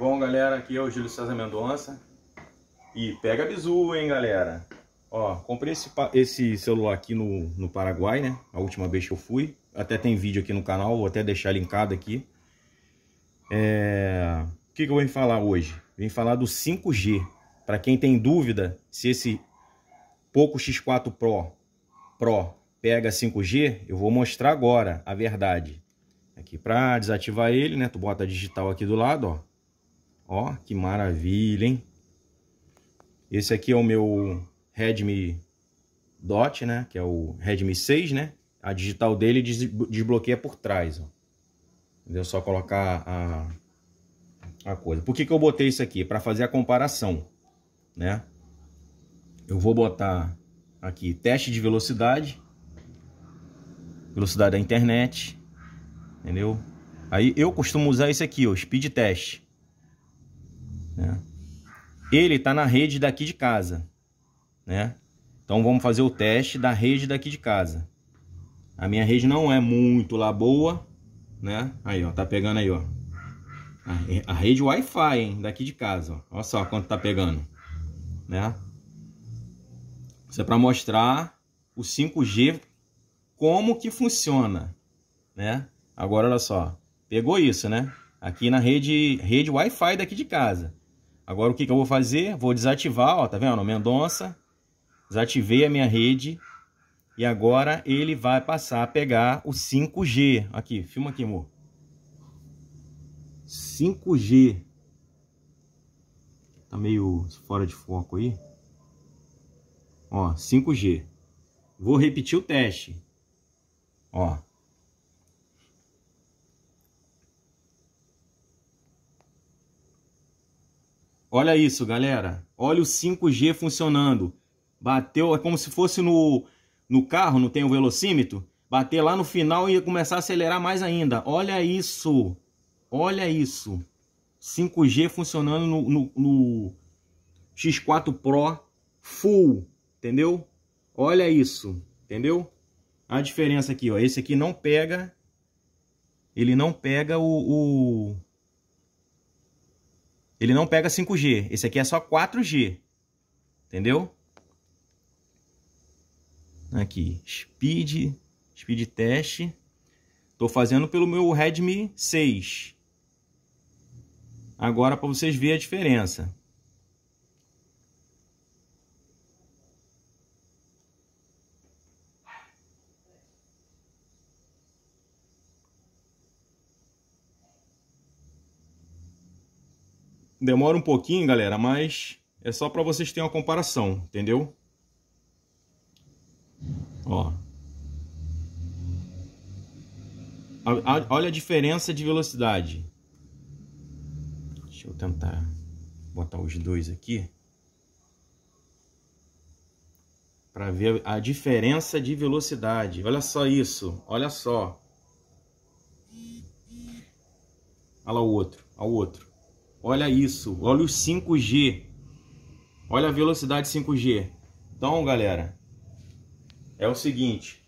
Bom, galera, aqui é o Júlio César Mendonça. E pega bizu, hein, galera. Ó, comprei esse, esse celular aqui no, no Paraguai, né? A última vez que eu fui. Até tem vídeo aqui no canal, vou até deixar linkado aqui. É... O que, que eu vim falar hoje? Vim falar do 5G. Para quem tem dúvida se esse Poco X4 Pro, Pro pega 5G, eu vou mostrar agora a verdade. Aqui para desativar ele, né? Tu bota digital aqui do lado, ó. Ó, que maravilha, hein? Esse aqui é o meu Redmi Dot, né? Que é o Redmi 6, né? A digital dele desbloqueia por trás, ó. Entendeu? Só colocar a, a coisa. Por que, que eu botei isso aqui? Para fazer a comparação, né? Eu vou botar aqui teste de velocidade, velocidade da internet, entendeu? Aí eu costumo usar esse aqui, o speed test. Né? Ele está na rede daqui de casa. Né? Então vamos fazer o teste da rede daqui de casa. A minha rede não é muito lá boa, né? Aí, ó, tá pegando aí, ó. A rede Wi-Fi, hein, daqui de casa, ó. Olha só quanto tá pegando, né? Isso é para mostrar o 5G como que funciona, né? Agora olha só, pegou isso, né? Aqui na rede rede Wi-Fi daqui de casa. Agora o que, que eu vou fazer? Vou desativar, ó, tá vendo? Mendonça. Desativei a minha rede. E agora ele vai passar a pegar o 5G. Aqui, filma aqui, amor. 5G. Tá meio fora de foco aí. Ó, 5G. Vou repetir o teste. Ó, Olha isso, galera. Olha o 5G funcionando. Bateu, é como se fosse no, no carro, não tem o velocímetro. Bater lá no final e começar a acelerar mais ainda. Olha isso. Olha isso. 5G funcionando no, no, no X4 Pro full, entendeu? Olha isso, entendeu? A diferença aqui, ó. Esse aqui não pega... Ele não pega o, o ele não pega 5G. Esse aqui é só 4G. Entendeu? Aqui, speed, speed test. Tô fazendo pelo meu Redmi 6. Agora para vocês verem a diferença. demora um pouquinho, galera, mas é só para vocês terem uma comparação, entendeu? Ó. olha a diferença de velocidade. Deixa eu tentar botar os dois aqui. Para ver a diferença de velocidade. Olha só isso, olha só. Olha lá o outro, olha o outro. Olha isso, olha o 5G. Olha a velocidade 5G. Então, galera, é o seguinte,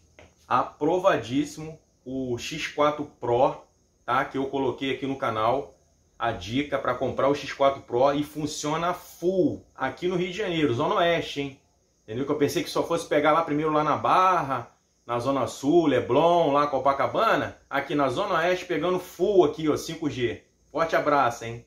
aprovadíssimo o X4 Pro, tá? Que eu coloquei aqui no canal a dica para comprar o X4 Pro e funciona full aqui no Rio de Janeiro, Zona Oeste, hein? Entendeu? Que eu pensei que só fosse pegar lá primeiro lá na Barra, na Zona Sul, Leblon, lá Copacabana, aqui na Zona Oeste pegando full aqui, ó, 5G. Forte abraço, hein?